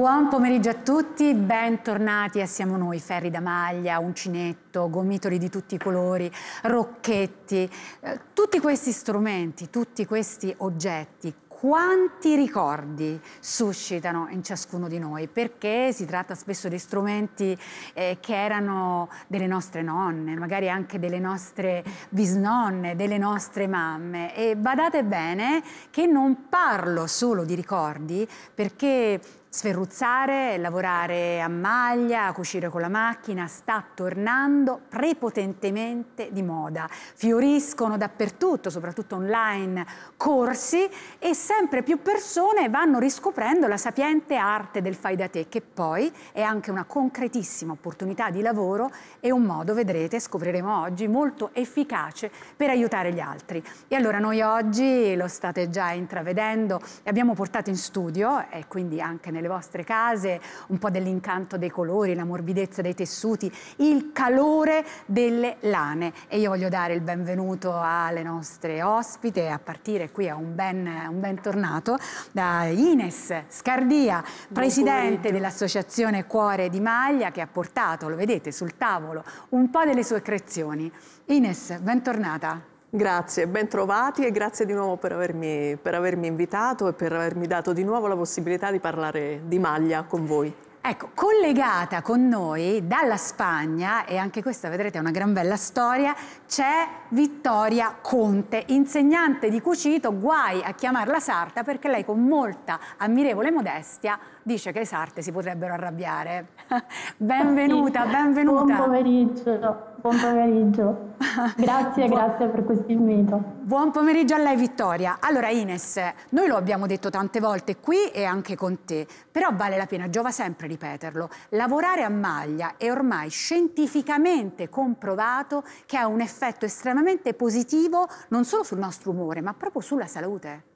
Buon pomeriggio a tutti, bentornati a Siamo Noi, ferri da maglia, uncinetto, gomitoli di tutti i colori, rocchetti, eh, tutti questi strumenti, tutti questi oggetti quanti ricordi suscitano in ciascuno di noi, perché si tratta spesso di strumenti eh, che erano delle nostre nonne, magari anche delle nostre bisnonne, delle nostre mamme. E badate bene che non parlo solo di ricordi, perché sferruzzare, lavorare a maglia, cucire con la macchina, sta tornando prepotentemente di moda. Fioriscono dappertutto, soprattutto online, corsi e sempre più persone vanno riscoprendo la sapiente arte del fai da te, che poi è anche una concretissima opportunità di lavoro e un modo, vedrete, scopriremo oggi, molto efficace per aiutare gli altri. E allora noi oggi, lo state già intravedendo, e abbiamo portato in studio e quindi anche nel nelle vostre case, un po' dell'incanto dei colori, la morbidezza dei tessuti, il calore delle lane. E io voglio dare il benvenuto alle nostre ospite, a partire qui a un ben, un ben tornato, da Ines Scardia, presidente dell'associazione Cuore di Maglia, che ha portato, lo vedete, sul tavolo un po' delle sue creazioni. Ines, bentornata. Grazie, ben trovati e grazie di nuovo per avermi, per avermi invitato e per avermi dato di nuovo la possibilità di parlare di maglia con voi. Ecco, collegata con noi dalla Spagna, e anche questa vedrete è una gran bella storia, c'è Vittoria Conte, insegnante di cucito, guai a chiamarla sarta perché lei con molta ammirevole modestia dice che le sarte si potrebbero arrabbiare. Benvenuta, benvenuta. Buon pomeriggio, buon pomeriggio. Grazie, buon... grazie per questo invito. Buon pomeriggio a lei Vittoria. Allora Ines, noi lo abbiamo detto tante volte qui e anche con te, però vale la pena, giova sempre ripeterlo, lavorare a maglia è ormai scientificamente comprovato che ha un effetto effetto estremamente positivo non solo sul nostro umore, ma proprio sulla salute.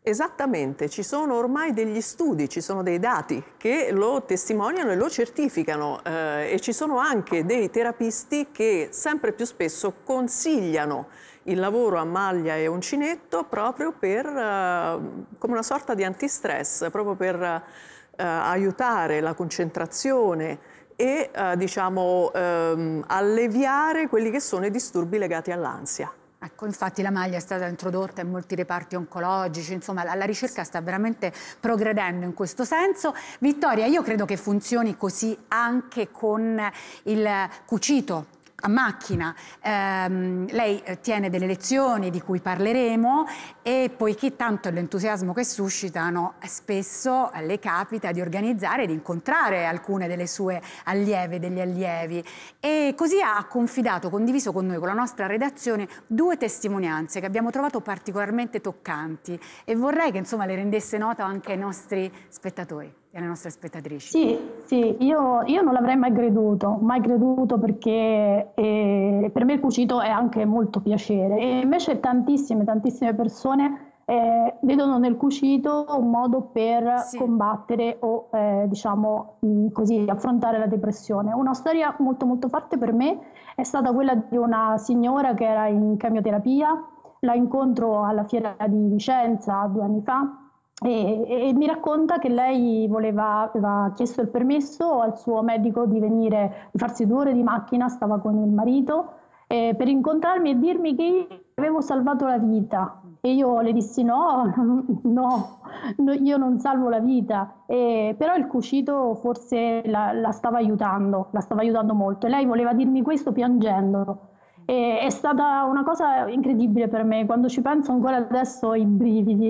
Esattamente, ci sono ormai degli studi, ci sono dei dati che lo testimoniano e lo certificano eh, e ci sono anche dei terapisti che sempre più spesso consigliano il lavoro a maglia e uncinetto proprio per, eh, come una sorta di antistress, proprio per eh, aiutare la concentrazione, e eh, diciamo, ehm, alleviare quelli che sono i disturbi legati all'ansia. Ecco, infatti la maglia è stata introdotta in molti reparti oncologici, insomma la, la, ricerca sta veramente progredendo in questo senso. Vittoria, io credo che funzioni così anche con il cucito a macchina. Ehm, eh, lei tiene delle lezioni di cui parleremo e poiché tanto è l'entusiasmo che suscitano, spesso eh, le capita di organizzare e di incontrare alcune delle sue allieve, degli allievi. E così ha confidato, condiviso con noi, con la nostra redazione, due testimonianze che abbiamo trovato particolarmente toccanti e vorrei che insomma le rendesse nota anche ai nostri spettatori e alle nostre spettatrici. Sì, sì io, io, non l'avrei mai creduto, mai creduto perché eh, per me il cucito è anche molto piacere e invece tantissime, tantissime persone eh, vedono nel cucito un modo per sì. combattere o eh, diciamo mh, mm, così affrontare la depressione. Una storia molto molto forte per me è stata quella di una signora che era in chemioterapia, la incontro alla fiera di Vicenza due anni fa e, e, mi racconta che lei voleva, aveva chiesto il permesso al suo medico di venire, di farsi due ore di macchina, stava con il marito, eh, per incontrarmi e dirmi che avevo salvato la vita. E io le dissi no, no, no io non salvo la vita. E, però il cucito forse la, la stava aiutando, la stava aiutando molto. E lei voleva dirmi questo piangendo. E, è stata una cosa incredibile per me, quando ci penso ancora adesso ho i brividi.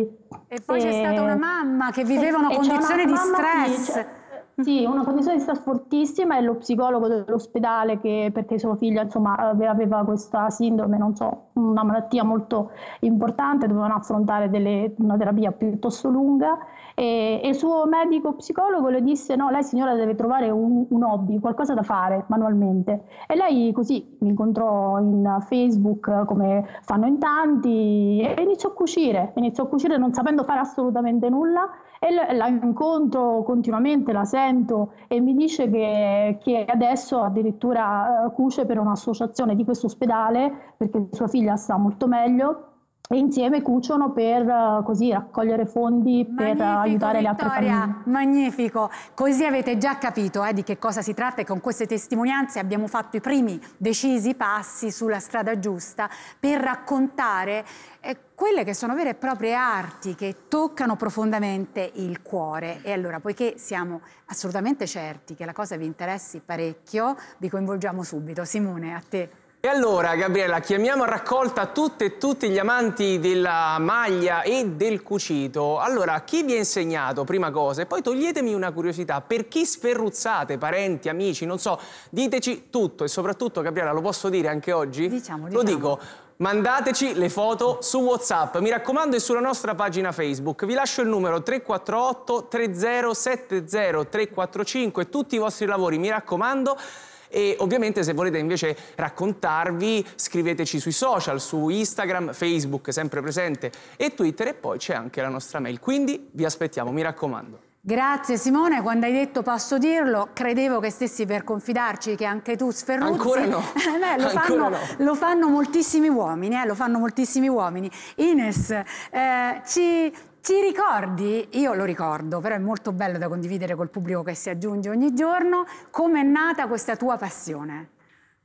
E poi e, c'è stata una mamma che viveva una condizione una di stress. Che, Sì, una condizione di stress fortissima e lo psicologo dell'ospedale che perché sua figlia insomma, aveva questa sindrome, non so, una malattia molto importante, dovevano affrontare delle, una terapia piuttosto lunga e, il suo medico psicologo le disse no, lei signora deve trovare un, un hobby, qualcosa da fare manualmente e lei così mi incontrò in Facebook come fanno in tanti e iniziò a cucire, iniziò a cucire non sapendo fare assolutamente nulla e la, la incontro continuamente, la sento e mi dice che, che adesso addirittura eh, cuce per un'associazione di questo ospedale perché sua figlia sta molto meglio e insieme cuciono per eh, così raccogliere fondi magnifico, per aiutare Vittoria, le altre famiglie. Magnifico, così avete già capito eh, di che cosa si tratta e con queste testimonianze abbiamo fatto i primi decisi passi sulla strada giusta per raccontare eh, quelle che sono vere e proprie arti che toccano profondamente il cuore. E allora, poiché siamo assolutamente certi che la cosa vi interessi parecchio, vi coinvolgiamo subito. Simone, a te. E allora, Gabriella, chiamiamo a raccolta tutte e tutti gli amanti della maglia e del cucito. Allora, chi vi ha insegnato, prima cosa, e poi toglietemi una curiosità, per chi sferruzzate, parenti, amici, non so, diteci tutto e soprattutto, Gabriella, lo posso dire anche oggi? Diciamo, diciamo. Lo dico, Mandateci le foto su WhatsApp, mi raccomando, e sulla nostra pagina Facebook. Vi lascio il numero 348 3070 345 tutti i vostri lavori, mi raccomando e ovviamente se volete invece raccontarvi scriveteci sui social, su Instagram, Facebook sempre presente e Twitter e poi c'è anche la nostra mail, quindi vi aspettiamo, mi raccomando. Grazie Simone, quando hai detto posso dirlo, credevo che stessi per confidarci che anche tu Sferruzzi... Ancora no, eh, Beh, lo, Ancora fanno, no. lo, fanno, moltissimi uomini, eh, lo fanno moltissimi uomini. Ines, eh, ci ci ricordi, io lo ricordo, però è molto bello da condividere col pubblico che si aggiunge ogni giorno, come è nata questa tua passione?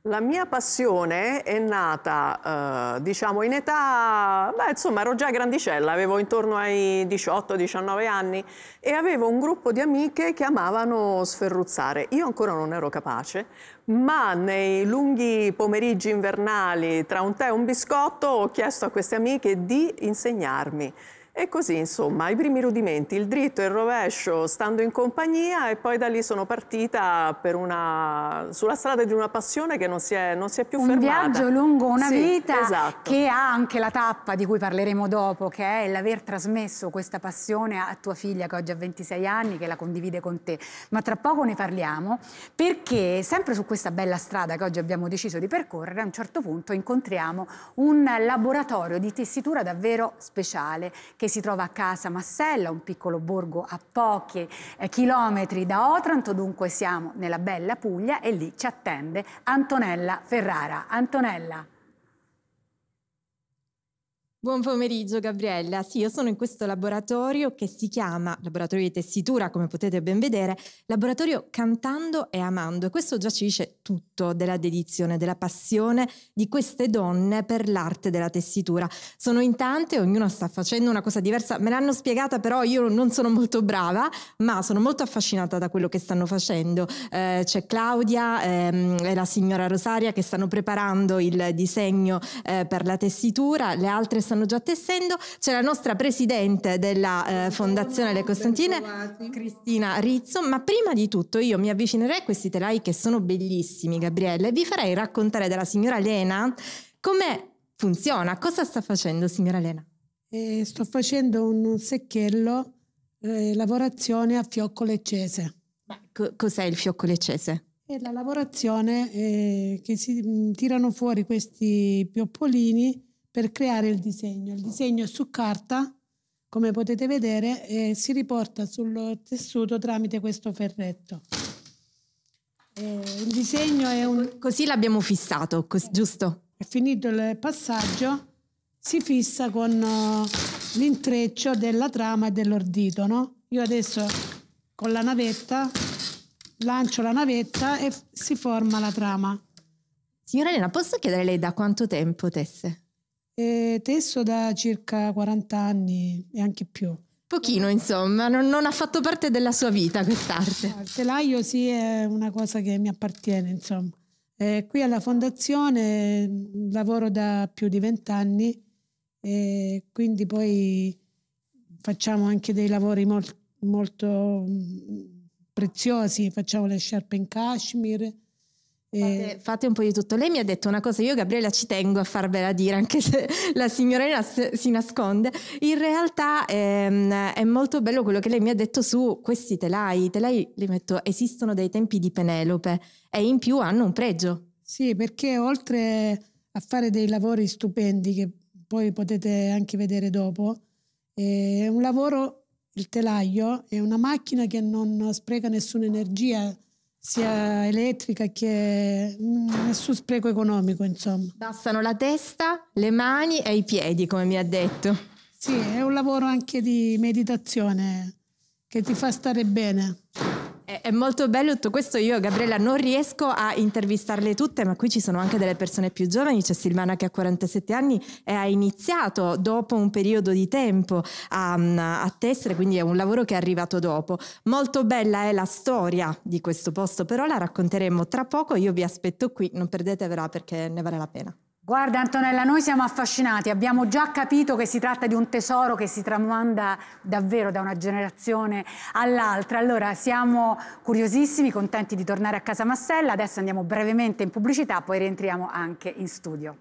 La mia passione è nata, eh, diciamo, in età, beh, insomma, ero già grandicella, avevo intorno ai 18-19 anni e avevo un gruppo di amiche che amavano sferruzzare. Io ancora non ero capace, ma nei lunghi pomeriggi invernali, tra un tè e un biscotto, ho chiesto a queste amiche di insegnarmi. E così, insomma, i primi rudimenti, il dritto e il rovescio, stando in compagnia e poi da lì sono partita una, sulla strada di una passione che non si è, non si è più un fermata. Un viaggio lungo una sì, vita esatto. che ha anche la tappa di cui parleremo dopo, che è l'aver trasmesso questa passione a tua figlia che oggi ha 26 anni, che la condivide con te. Ma tra poco ne parliamo perché sempre su questa bella strada che oggi abbiamo deciso di percorrere, a un certo punto incontriamo un laboratorio di tessitura davvero speciale che che si trova a Casa Massella, un piccolo borgo a pochi eh, chilometri da Otranto, dunque siamo nella bella Puglia e lì ci attende Antonella Ferrara. Antonella. Buon pomeriggio Gabriella, sì io sono in questo laboratorio che si chiama laboratorio di tessitura come potete ben vedere, laboratorio cantando e amando e questo già ci dice tutto della dedizione, della passione di queste donne per l'arte della tessitura. Sono in tante, ognuna sta facendo una cosa diversa, me l'hanno spiegata però io non sono molto brava ma sono molto affascinata da quello che stanno facendo. Eh, c'è Claudia ehm, e la signora Rosaria che stanno preparando il disegno eh, per la tessitura, le altre stanno già tessendo. C'è la nostra presidente della eh, Fondazione Le Costantine, Cristina Rizzo. Ma prima di tutto io mi avvicinerei a questi telai che sono bellissimi, Gabriele, e vi farei raccontare dalla signora Lena come funziona, cosa sta facendo signora Lena. Eh, sto facendo un secchiello, eh, lavorazione a fiocco leccese. Co- cos'è il fiocco leccese? È la lavorazione eh, che si mh, mm, tirano fuori questi pioppolini per creare il disegno. Il disegno è su carta, come potete vedere, e si riporta sul tessuto tramite questo ferretto. E il disegno è un... Così l'abbiamo fissato, cos- giusto? È finito il passaggio, si fissa con uh, l'intreccio della trama e dell'ordito, no? Io adesso con la navetta lancio la navetta e si forma la trama. Signora Elena, posso chiedere lei da quanto tempo tesse? E tesso da circa 40 anni e anche più. Pochino, insomma, non, non ha fatto parte della sua vita quest'arte. il telaio sì è una cosa che mi appartiene, insomma. Eh, qui alla fondazione lavoro da più di vent'anni e quindi poi facciamo anche dei lavori mol- molto mm, preziosi, facciamo le sciarpe in cashmere, Fate, ehm. fate, un po' di tutto. Lei mi ha detto una cosa, io Gabriella ci tengo a farvela dire, anche se la signorina si nasconde. In realtà ehm, è molto bello quello che lei mi ha detto su questi telai. I telai, li metto, esistono dai tempi di Penelope e in più hanno un pregio. Sì, perché oltre a fare dei lavori stupendi che poi potete anche vedere dopo, eh, è un lavoro, il telaio, è una macchina che non spreca nessuna energia sia elettrica che mm, nessun spreco economico, insomma. Bastano la testa, le mani e i piedi, come mi ha detto. Sì, è un lavoro anche di meditazione che ti fa stare bene. È molto bello tutto questo, io Gabriella non riesco a intervistarle tutte, ma qui ci sono anche delle persone più giovani, c'è Silvana che ha 47 anni e ha iniziato dopo un periodo di tempo a, a tessere, quindi è un lavoro che è arrivato dopo. Molto bella è la storia di questo posto, però la racconteremo tra poco, io vi aspetto qui, non perdetevela perché ne vale la pena. Guarda Antonella, noi siamo affascinati, abbiamo già capito che si tratta di un tesoro che si tramanda davvero da una generazione all'altra. Allora siamo curiosissimi, contenti di tornare a casa Massella, adesso andiamo brevemente in pubblicità, poi rientriamo anche in studio.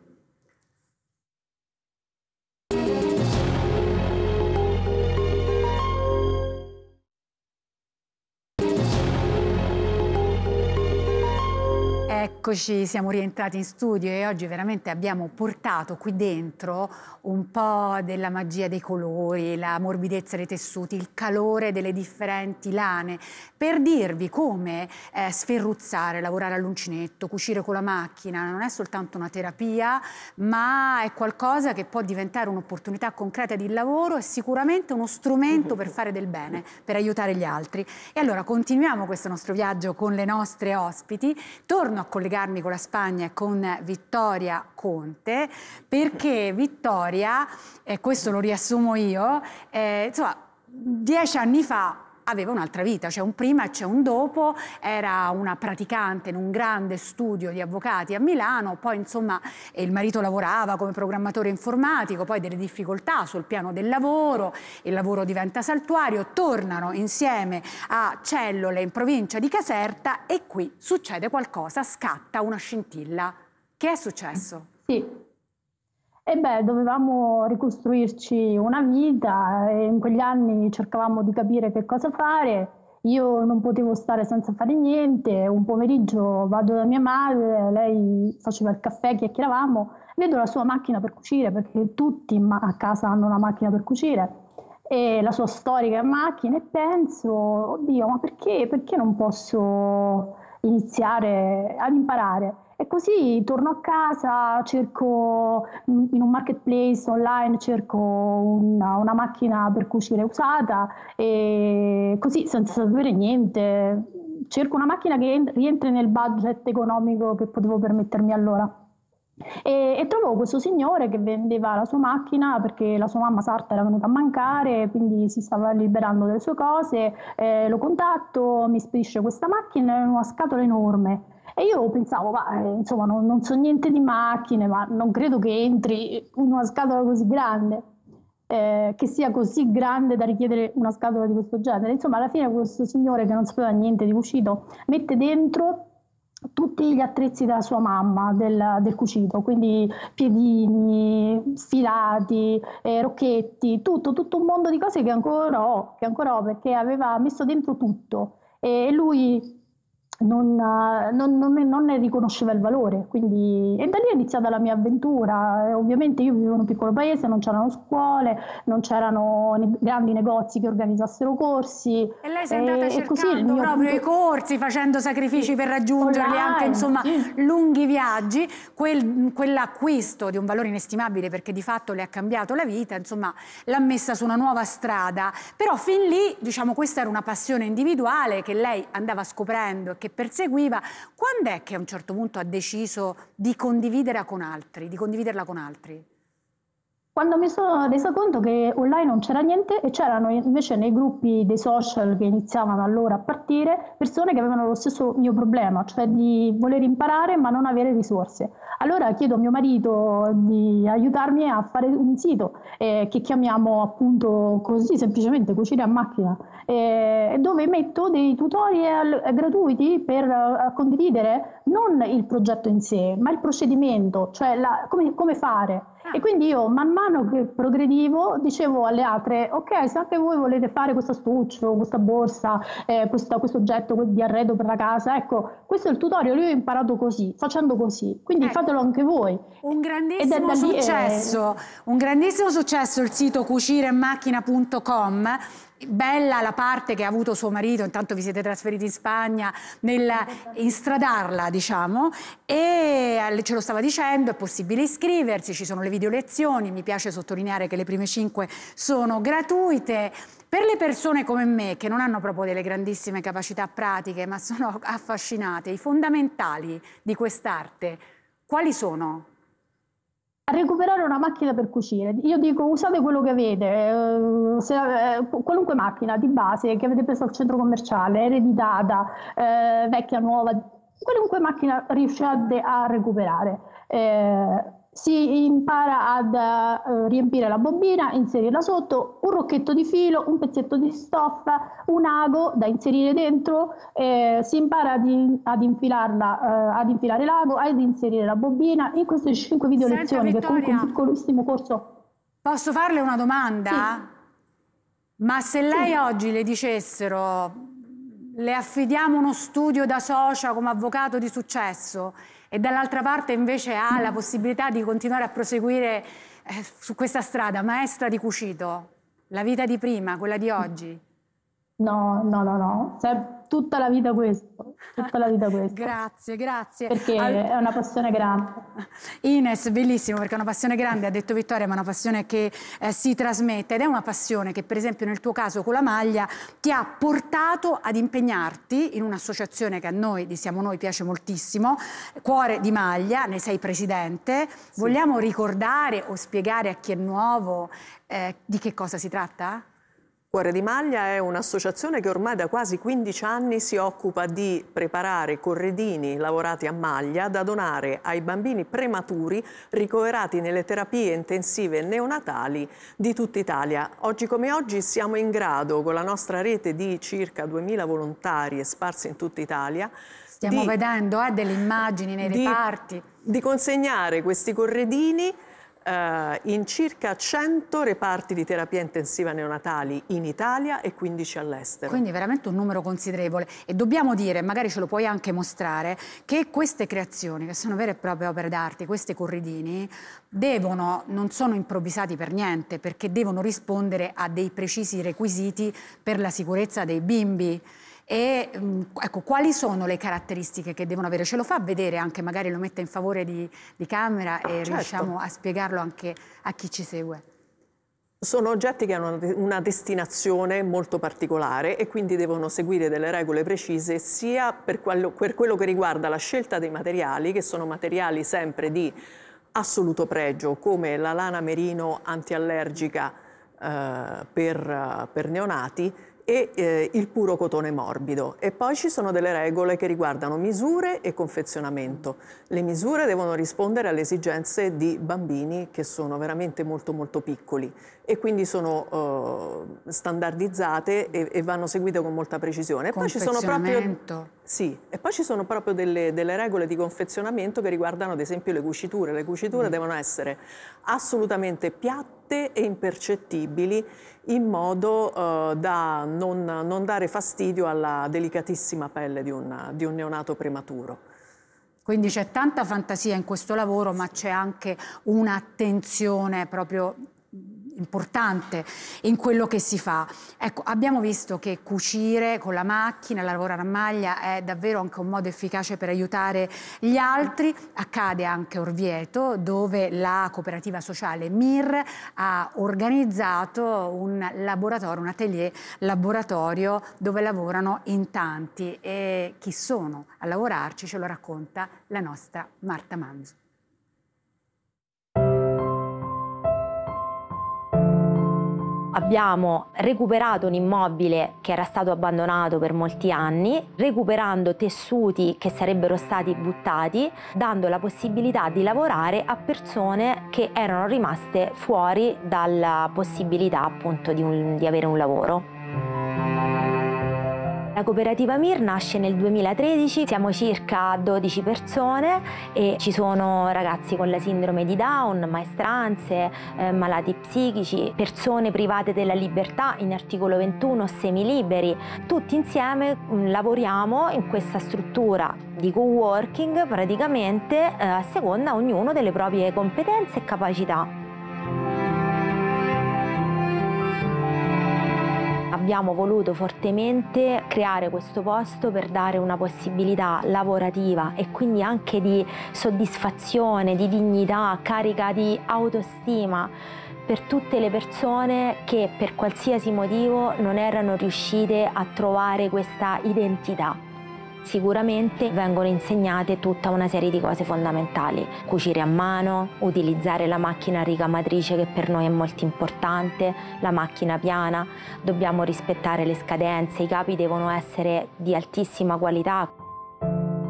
Eccoci, siamo rientrati in studio e oggi veramente abbiamo portato qui dentro un po' della magia dei colori, la morbidezza dei tessuti, il calore delle differenti lane, per dirvi come eh, sferruzzare, lavorare all'uncinetto, cucire con la macchina, non è soltanto una terapia, ma è qualcosa che può diventare un'opportunità concreta di lavoro e sicuramente uno strumento per fare del bene, per aiutare gli altri. E allora continuiamo questo nostro viaggio con le nostre ospiti. Torno a collegarmi con la Spagna, e con Vittoria Conte, perché Vittoria, e questo lo riassumo io, eh, insomma, dieci anni fa aveva un'altra vita, c'è cioè un prima e c'è un dopo, era una praticante in un grande studio di avvocati a Milano, poi insomma il marito lavorava come programmatore informatico, poi delle difficoltà sul piano del lavoro, il lavoro diventa saltuario, tornano insieme a Cellole in provincia di Caserta e qui succede qualcosa, scatta una scintilla. Che è successo? Sì, e beh, dovevamo ricostruirci una vita e in quegli anni cercavamo di capire che cosa fare. Io non potevo stare senza fare niente, un pomeriggio vado da mia madre, lei faceva il caffè, chiacchieravamo, vedo la sua macchina per cucire perché tutti a casa hanno una macchina per cucire e la sua storica macchina e penso, oddio, ma perché, perché non posso iniziare ad imparare? E così torno a casa, cerco mm, in un marketplace online, cerco una, una macchina per cucire usata e così senza sapere niente, cerco una macchina che rientri nel budget economico che potevo permettermi allora. E, e trovavo questo signore che vendeva la sua macchina perché la sua mamma sarta era venuta a mancare, quindi si stava liberando delle sue cose. Eh, lo contatto, mi spedisce questa macchina in una scatola enorme. E io pensavo, ma, eh, insomma, non, non, so niente di macchine, ma non credo che entri in una scatola così grande, eh, che sia così grande da richiedere una scatola di questo genere. Insomma, alla fine questo signore che non sapeva niente di cucito mette dentro tutti gli attrezzi della sua mamma del, del cucito, quindi piedini, filati, eh, rocchetti, tutto, tutto un mondo di cose che ancora ho, che ancora ho perché aveva messo dentro tutto e lui non, eh, non, non, ne, non, ne, riconosceva il valore. Quindi, e da lì è iniziata la mia avventura. E eh, ovviamente io vivevo in un piccolo paese, non c'erano scuole, non c'erano ne, grandi negozi che organizzassero corsi. E lei si è andata e, cercando e proprio i corsi, facendo sacrifici sì, per raggiungerli, online, anche insomma lunghi viaggi. Quel, quell'acquisto di un valore inestimabile perché di fatto le ha cambiato la vita, insomma l'ha messa su una nuova strada. Però fin lì, diciamo, questa era una passione individuale che lei andava scoprendo e che che perseguiva, quando è che a un certo punto ha deciso di condividerla con altri? Di condividerla con altri? Quando mi sono resa conto che online non c'era niente e c'erano invece nei gruppi dei social che iniziavano allora a partire persone che avevano lo stesso mio problema, cioè di voler imparare ma non avere risorse. Allora chiedo a mio marito di aiutarmi a fare un sito eh, che chiamiamo appunto così semplicemente cucina a macchina, eh, dove metto dei tutorial gratuiti per eh, condividere non il progetto in sé, ma il procedimento, cioè la, come, come fare. Ah. E quindi io man mano che progredivo dicevo alle altre, ok, se anche voi volete fare questo astuccio, questa borsa, eh, questo, questo oggetto di arredo per la casa, ecco, questo è il tutorial, io ho imparato così, facendo così, quindi ecco, fatelo anche voi. Un grandissimo eh, successo, è... un grandissimo successo il sito cuciremacchina.com bella la parte che ha avuto suo marito, intanto vi siete trasferiti in Spagna, nel instradarla, diciamo, e ce lo stava dicendo, è possibile iscriversi, ci sono le video lezioni, mi piace sottolineare che le prime cinque sono gratuite. Per le persone come me, che non hanno proprio delle grandissime capacità pratiche, ma sono affascinate, i fondamentali di quest'arte, quali sono? recuperare una macchina per cucire. Io dico usate quello che avete, eh, se, eh, qualunque macchina di base che avete preso al centro commerciale, ereditata, eh, vecchia, nuova, qualunque macchina riusciate a recuperare. Eh, si impara ad uh, riempire la bobina, inserirla sotto, un rocchetto di filo, un pezzetto di stoffa, un ago da inserire dentro, eh, si impara ad, in, ad infilarla, uh, ad infilare l'ago, ad inserire la bobina. In queste 5 video Senta, lezioni, Vittoria, che comunque un piccolissimo corso... Posso farle una domanda? Sì. Ma se lei sì. oggi le dicessero le affidiamo uno studio da socia come avvocato di successo e dall'altra parte invece ha la possibilità di continuare a proseguire eh, su questa strada maestra di Cucito, la vita di prima, quella di oggi? No, no, no, no. Se tutta la vita questo, tutta la vita questo. grazie, grazie. Perché Al... è una passione grande. Ines, bellissimo perché è una passione grande, ha detto Vittoria, ma è una passione che eh, si trasmette ed è una passione che per esempio nel tuo caso con la maglia ti ha portato ad impegnarti in un'associazione che a noi di Siamo Noi piace moltissimo, Cuore di Maglia, ne sei presidente. Sì. Vogliamo ricordare o spiegare a chi è nuovo eh, di che cosa si tratta? Cuore di Maglia è un'associazione che ormai da quasi 15 anni si occupa di preparare corredini lavorati a maglia da donare ai bambini prematuri ricoverati nelle terapie intensive neonatali di tutta Italia. Oggi come oggi siamo in grado, con la nostra rete di circa 2000 volontari sparsi in tutta Italia, Stiamo di, vedendo eh, delle immagini nei di, reparti. Di consegnare questi corredini eh, in circa 100 reparti di terapia intensiva neonatali in Italia e 15 all'estero. Quindi veramente un numero considerevole e dobbiamo dire, magari ce lo puoi anche mostrare, che queste creazioni, che sono vere e proprie opere d'arte, questi corridini, devono, non sono improvvisati per niente, perché devono rispondere a dei precisi requisiti per la sicurezza dei bimbi. E mm, ecco, quali sono le caratteristiche che devono avere? Ce lo fa vedere anche, magari lo mette in favore di, di camera e certo. riusciamo a spiegarlo anche a chi ci segue. Sono oggetti che hanno una destinazione molto particolare e quindi devono seguire delle regole precise sia per quello, per quello che riguarda la scelta dei materiali, che sono materiali sempre di assoluto pregio, come la lana merino antiallergica eh, per, per neonati, e eh, il puro cotone morbido. E poi ci sono delle regole che riguardano misure e confezionamento. Le misure devono rispondere alle esigenze di bambini che sono veramente molto molto piccoli e quindi sono eh, standardizzate e, e, vanno seguite con molta precisione. E poi ci sono proprio, sì, e poi ci sono proprio delle, delle, regole di confezionamento che riguardano ad esempio le cuciture. Le cuciture mm. devono essere assolutamente piatte ridotte e impercettibili in modo eh, da non, non, dare fastidio alla delicatissima pelle di un, di un neonato prematuro. Quindi c'è tanta fantasia in questo lavoro, ma c'è anche un'attenzione proprio importante in quello che si fa. Ecco, abbiamo visto che cucire con la macchina, lavorare a maglia è davvero anche un modo efficace per aiutare gli altri. Accade anche a Orvieto, dove la cooperativa sociale MIR ha organizzato un laboratorio, un atelier laboratorio dove lavorano in tanti e chi sono a lavorarci ce lo racconta la nostra Marta Manzo. abbiamo recuperato un immobile che era stato abbandonato per molti anni, recuperando tessuti che sarebbero stati buttati, dando la possibilità di lavorare a persone che erano rimaste fuori dalla possibilità appunto di, un, di avere un lavoro. La cooperativa MIR nasce nel 2013, siamo circa 12 persone e ci sono ragazzi con la sindrome di Down, maestranze, eh, malati psichici, persone private della libertà in articolo 21, semiliberi. Tutti insieme mh, mm, lavoriamo in questa struttura di co-working praticamente eh, a seconda ognuno delle proprie competenze e capacità. abbiamo voluto fortemente creare questo posto per dare una possibilità lavorativa e quindi anche di soddisfazione, di dignità, carica di autostima per tutte le persone che per qualsiasi motivo non erano riuscite a trovare questa identità. Sicuramente vengono insegnate tutta una serie di cose fondamentali, cucire a mano, utilizzare la macchina rigamatrice che per noi è molto importante, la macchina piana, dobbiamo rispettare le scadenze, i capi devono essere di altissima qualità.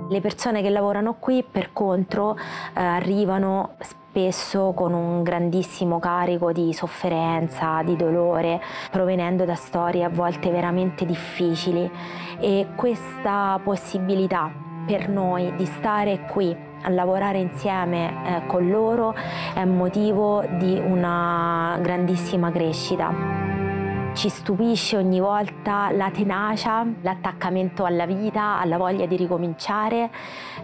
Le persone che lavorano qui per contro eh, arrivano spesso spesso con un grandissimo carico di sofferenza, di dolore, provenendo da storie a volte veramente difficili e questa possibilità per noi di stare qui a lavorare insieme eh, con loro è motivo di una grandissima crescita. Ci stupisce ogni volta la tenacia, l'attaccamento alla vita, alla voglia di ricominciare,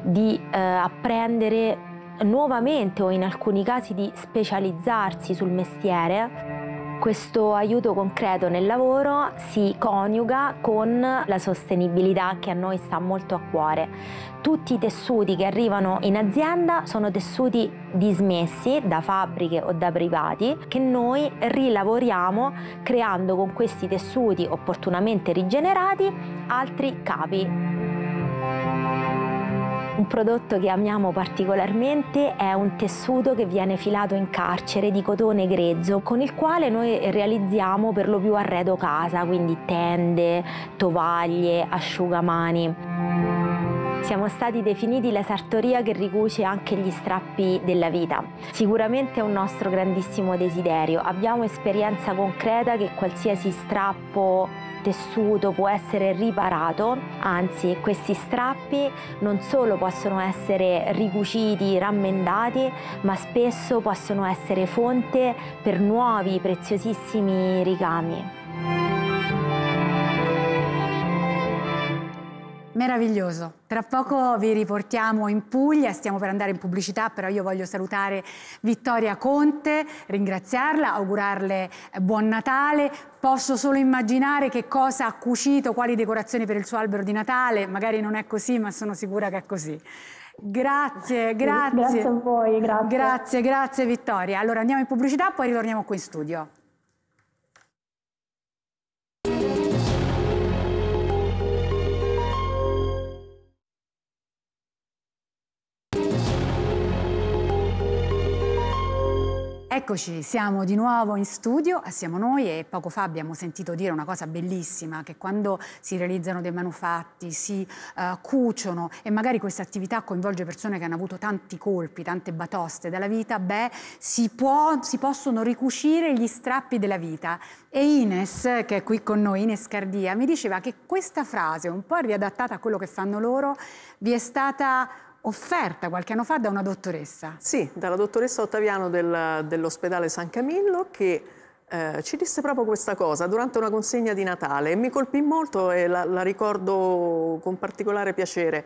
di eh, apprendere nuovamente o in alcuni casi di specializzarsi sul mestiere. Questo aiuto concreto nel lavoro si coniuga con la sostenibilità che a noi sta molto a cuore. Tutti i tessuti che arrivano in azienda sono tessuti dismessi da fabbriche o da privati che noi rilavoriamo creando con questi tessuti opportunamente rigenerati altri capi. Un prodotto che amiamo particolarmente è un tessuto che viene filato in carcere di cotone grezzo con il quale noi realizziamo per lo più arredo casa, quindi tende, tovaglie, asciugamani. Siamo stati definiti la sartoria che ricuce anche gli strappi della vita. Sicuramente è un nostro grandissimo desiderio. Abbiamo esperienza concreta che qualsiasi strappo tessuto può essere riparato, anzi questi strappi non solo possono essere ricuciti, rammendati, ma spesso possono essere fonte per nuovi preziosissimi ricami. Meraviglioso. Tra poco vi riportiamo in Puglia, stiamo per andare in pubblicità, però io voglio salutare Vittoria Conte, ringraziarla, augurarle eh, buon Natale. Posso solo immaginare che cosa ha cucito, quali decorazioni per il suo albero di Natale. Magari non è così, ma sono sicura che è così. Grazie, grazie. Grazie a voi, grazie. Grazie, grazie Vittoria. Allora andiamo in pubblicità, poi ritorniamo qui in studio. Eccoci, siamo di nuovo in studio, siamo noi e poco fa abbiamo sentito dire una cosa bellissima, che quando si realizzano dei manufatti, si uh, cuciono e magari questa attività coinvolge persone che hanno avuto tanti colpi, tante batoste dalla vita, beh, si, può, si possono ricucire gli strappi della vita. E Ines, che è qui con noi, Ines Cardia, mi diceva che questa frase, un po' riadattata a quello che fanno loro, vi è stata offerta qualche anno fa da una dottoressa. Sì, dalla dottoressa Ottaviano del, dell'ospedale San Camillo che eh, ci disse proprio questa cosa durante una consegna di Natale e mi colpì molto e la, la ricordo con particolare piacere.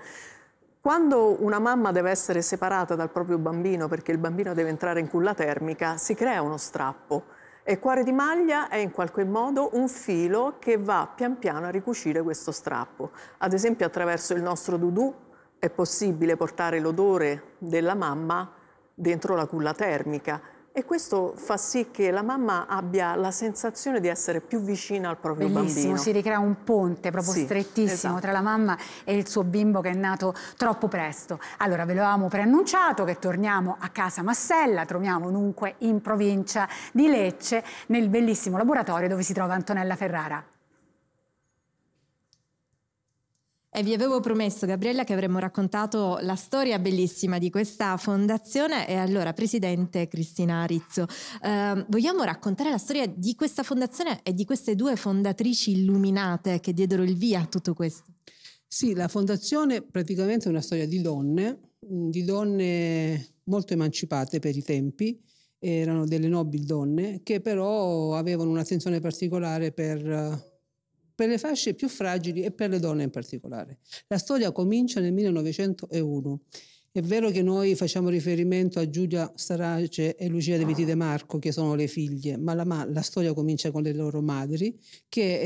Quando una mamma deve essere separata dal proprio bambino perché il bambino deve entrare in culla termica, si crea uno strappo. E cuore di maglia è in qualche modo un filo che va pian piano a ricucire questo strappo, ad esempio attraverso il nostro Dudu, è possibile portare l'odore della mamma dentro la culla termica e questo fa sì che la mamma abbia la sensazione di essere più vicina al proprio Bellissimo, bambino. si ricrea un ponte proprio sì, strettissimo esatto. tra la mamma e il suo bimbo che è nato troppo presto. Allora, ve lo avevamo preannunciato che torniamo a casa Massella, troviamo dunque in provincia di Lecce, nel bellissimo laboratorio dove si trova Antonella Ferrara. E vi avevo promesso, Gabriella, che avremmo raccontato la storia bellissima di questa fondazione. E allora, Presidente Cristina Arizzo, eh, vogliamo raccontare la storia di questa fondazione e di queste due fondatrici illuminate che diedero il via a tutto questo? Sì, la fondazione praticamente è una storia di donne, mm, di donne molto emancipate per i tempi, erano delle nobili donne che però avevano un'attenzione particolare per eh, per le fasce più fragili e per le donne in particolare. La storia comincia nel 1901. È vero che noi facciamo riferimento a Giulia Sarace e Lucia De Viti De Marco, che sono le figlie, ma la, la storia comincia con le loro madri, che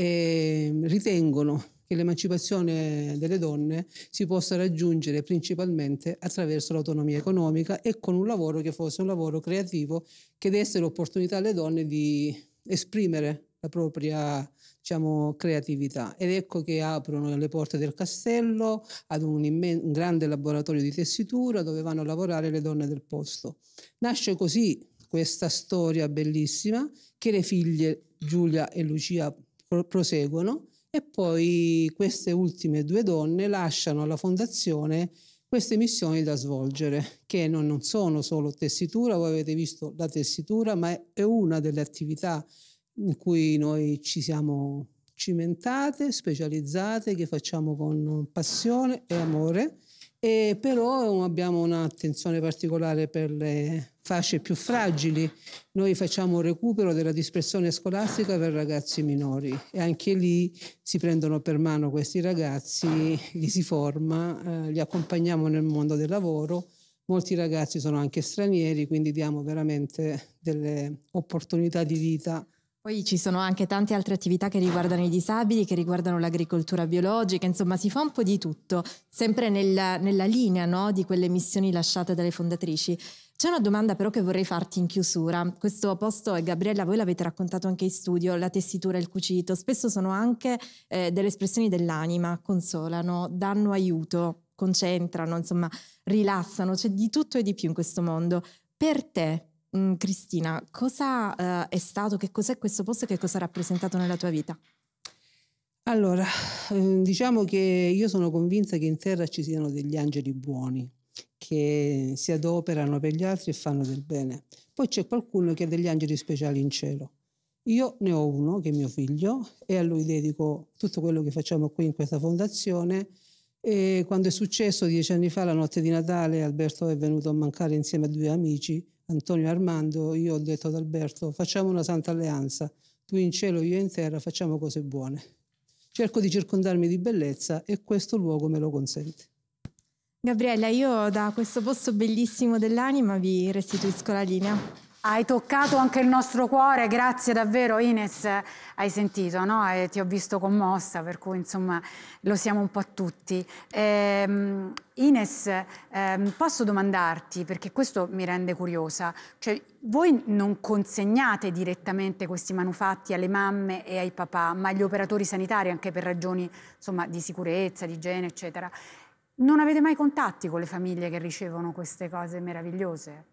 eh, ritengono che l'emancipazione delle donne si possa raggiungere principalmente attraverso l'autonomia economica e con un lavoro che fosse un lavoro creativo che desse l'opportunità alle donne di esprimere la propria diciamo, creatività. Ed ecco che aprono le porte del castello ad un, immen- un grande laboratorio di tessitura dove vanno a lavorare le donne del posto. Nasce così questa storia bellissima che le figlie Giulia e Lucia pro- proseguono e poi queste ultime due donne lasciano alla fondazione queste missioni da svolgere, che non, non sono solo tessitura, voi avete visto la tessitura, ma è, è una delle attività in cui noi ci siamo cimentate, specializzate, che facciamo con passione e amore e però abbiamo un'attenzione particolare per le fasce più fragili. Noi facciamo un recupero della dispersione scolastica per ragazzi minori e anche lì si prendono per mano questi ragazzi, li si forma, eh, li accompagniamo nel mondo del lavoro. Molti ragazzi sono anche stranieri, quindi diamo veramente delle opportunità di vita poi ci sono anche tante altre attività che riguardano i disabili, che riguardano l'agricoltura biologica, insomma si fa un po' di tutto, sempre nella, nella linea no, di quelle missioni lasciate dalle fondatrici. C'è una domanda però che vorrei farti in chiusura. Questo posto, Gabriella, voi l'avete raccontato anche in studio, la tessitura e il cucito, spesso sono anche eh, delle espressioni dell'anima, consolano, danno aiuto, concentrano, insomma rilassano, c'è di tutto e di più in questo mondo. Per te Mm, Cristina, cosa uh, è stato, che cos'è questo posto e che cosa ha rappresentato nella tua vita? Allora, ehm, diciamo che io sono convinta che in terra ci siano degli angeli buoni che si adoperano per gli altri e fanno del bene. Poi c'è qualcuno che ha degli angeli speciali in cielo. Io ne ho uno che è mio figlio e a lui dedico tutto quello che facciamo qui in questa fondazione e quando è successo dieci anni fa, la notte di Natale, Alberto è venuto a mancare insieme a due amici, Antonio e Armando. Io ho detto ad Alberto: facciamo una santa alleanza, tu in cielo, io in terra, facciamo cose buone. Cerco di circondarmi di bellezza e questo luogo me lo consente. Gabriella, io da questo posto bellissimo dell'anima vi restituisco la linea. Hai toccato anche il nostro cuore, grazie davvero Ines, hai sentito, no? E ti ho visto commossa, per cui insomma lo siamo un po' tutti. Ehm, Ines, ehm, posso domandarti, perché questo mi rende curiosa, cioè voi non consegnate direttamente questi manufatti alle mamme e ai papà, ma agli operatori sanitari anche per ragioni insomma, di sicurezza, di igiene, eccetera. Non avete mai contatti con le famiglie che ricevono queste cose meravigliose?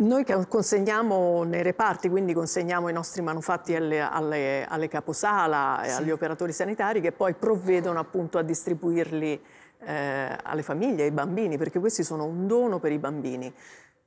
Noi consegniamo nei reparti, quindi consegniamo i nostri manufatti alle, alle, alle caposala, sì. agli operatori sanitari che poi provvedono appunto a distribuirli eh, alle famiglie, ai bambini, perché questi sono un dono per i bambini.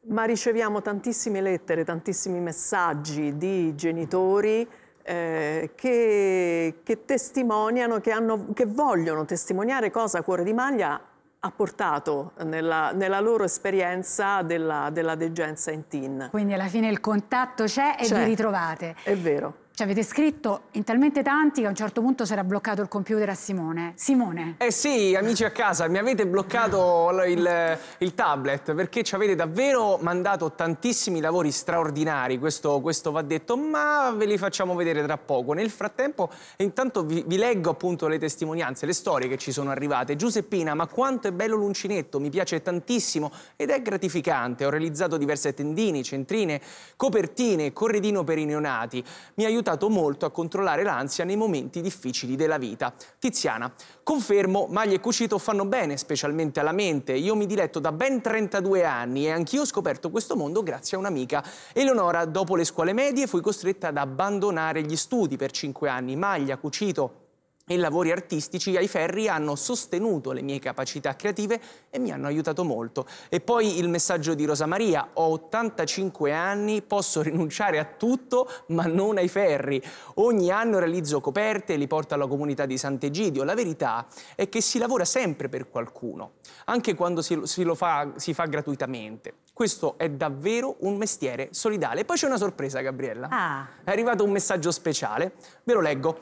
Ma riceviamo tantissime lettere, tantissimi messaggi di genitori eh, che, che, testimoniano, che, hanno, che vogliono testimoniare cosa Cuore di Maglia apportato nella, nella, loro esperienza della, della degenza in teen. Quindi alla fine il contatto c'è e vi ritrovate. È vero. Ci avete scritto in talmente tanti che a un certo punto si era bloccato il computer a Simone. Simone. Eh sì, amici a casa, mi avete bloccato il, il tablet perché ci avete davvero mandato tantissimi lavori straordinari, questo, questo, va detto, ma ve li facciamo vedere tra poco. Nel frattempo, intanto vi, vi leggo appunto le testimonianze, le storie che ci sono arrivate. Giuseppina, ma quanto è bello l'uncinetto, mi piace tantissimo ed è gratificante. Ho realizzato diverse tendini, centrine, copertine, corredino per i neonati. Mi aiuta aiutato molto a controllare l'ansia nei momenti difficili della vita. Tiziana, confermo, maglie e cucito fanno bene, specialmente alla mente. Io mi diletto da ben 32 anni e anch'io ho scoperto questo mondo grazie a un'amica. Eleonora, dopo le scuole medie, fui costretta ad abbandonare gli studi per 5 anni. Maglia, cucito, e lavori artistici ai ferri hanno sostenuto le mie capacità creative e mi hanno aiutato molto. E poi il messaggio di Rosa Maria, ho 85 anni, posso rinunciare a tutto ma non ai ferri. Ogni anno realizzo coperte e li porto alla comunità di Sant'Egidio. La verità è che si lavora sempre per qualcuno, anche quando si, si lo fa, si fa gratuitamente. Questo è davvero un mestiere solidale. E poi c'è una sorpresa, Gabriella. Ah. È arrivato un messaggio speciale, ve lo leggo.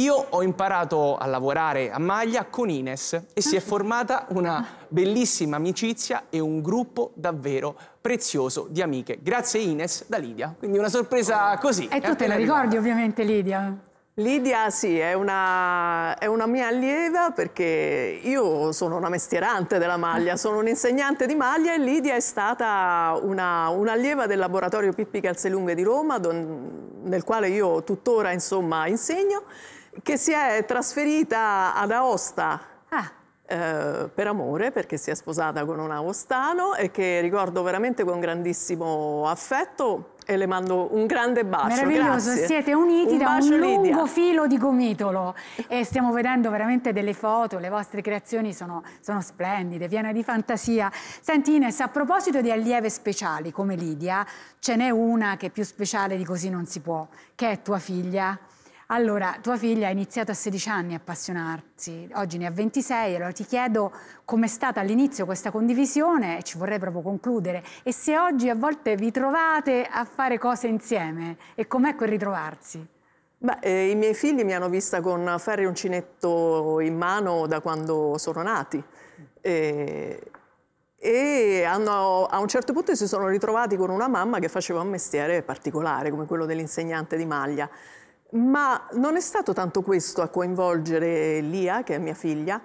Io ho imparato a lavorare a maglia con Ines e si è formata una bellissima amicizia e un gruppo davvero prezioso di amiche. Grazie Ines da Lidia. Quindi una sorpresa così. E eh, tu te la ricordi arrivata. ovviamente Lidia? Lidia sì, è una, è una, mia allieva perché io sono una mestierante della maglia, sono un'insegnante di maglia e Lidia è stata un'allieva un del laboratorio Pippi Calzelunghe di Roma don, nel quale io tuttora insomma insegno che si è trasferita ad Aosta. Ah. Eh, per amore, perché si è sposata con un aostano e che ricordo veramente con grandissimo affetto e le mando un grande bacio. Meraviglioso, Grazie. siete uniti un da un lungo Lidia. filo di gomitolo e stiamo vedendo veramente delle foto, le vostre creazioni sono, sono splendide, piene di fantasia. Senti Ines, a proposito di allieve speciali come Lidia, ce n'è una che è più speciale di così non si può, che è tua figlia. Allora, tua figlia ha iniziato a 16 anni a appassionarsi, oggi ne ha 26, allora ti chiedo com'è stata all'inizio questa condivisione e ci vorrei proprio concludere. E se oggi a volte vi trovate a fare cose insieme e com'è quel ritrovarsi? Beh, eh, I miei figli mi hanno vista con ferri e uncinetto in mano da quando sono nati. E e hanno, a un certo punto si sono ritrovati con una mamma che faceva un mestiere particolare come quello dell'insegnante di maglia ma non è stato tanto questo a coinvolgere Lia, che è mia figlia,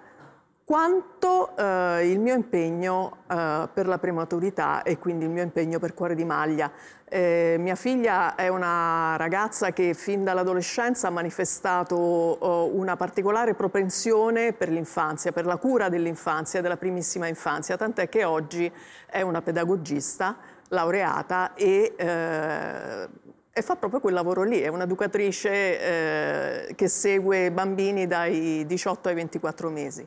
quanto eh, il mio impegno eh, per la prematurità e quindi il mio impegno per Cuore di Maglia. Eh, mia figlia è una ragazza che fin dall'adolescenza ha manifestato eh, una particolare propensione per l'infanzia, per la cura dell'infanzia, della primissima infanzia, tant'è che oggi è una pedagogista laureata e eh, e fa proprio quel lavoro lì, è un'educatrice eh, che segue bambini dai 18 ai 24 mesi.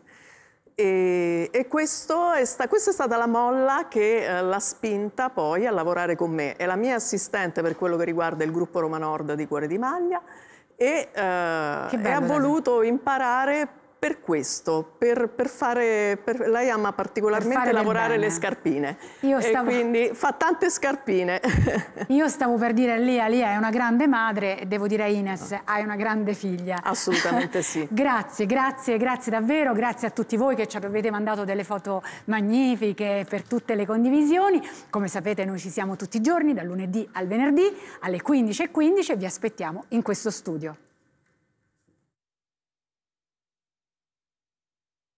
E, e è sta, questa è stata la molla che eh, l'ha spinta poi a lavorare con me. È la mia assistente per quello che riguarda il gruppo Roma Nord di Cuore di Maglia e eh, ha voluto imparare per questo, per, per fare, per, lei ama particolarmente lavorare le scarpine Io stavo... e quindi fa tante scarpine. Io stavo per dire Lia, Lia è una grande madre, e devo dire a Ines, hai una grande figlia. Assolutamente sì. grazie, grazie, grazie davvero, grazie a tutti voi che ci avete mandato delle foto magnifiche per tutte le condivisioni. Come sapete noi ci siamo tutti i giorni, dal lunedì al venerdì alle 15.15 e vi aspettiamo in questo studio.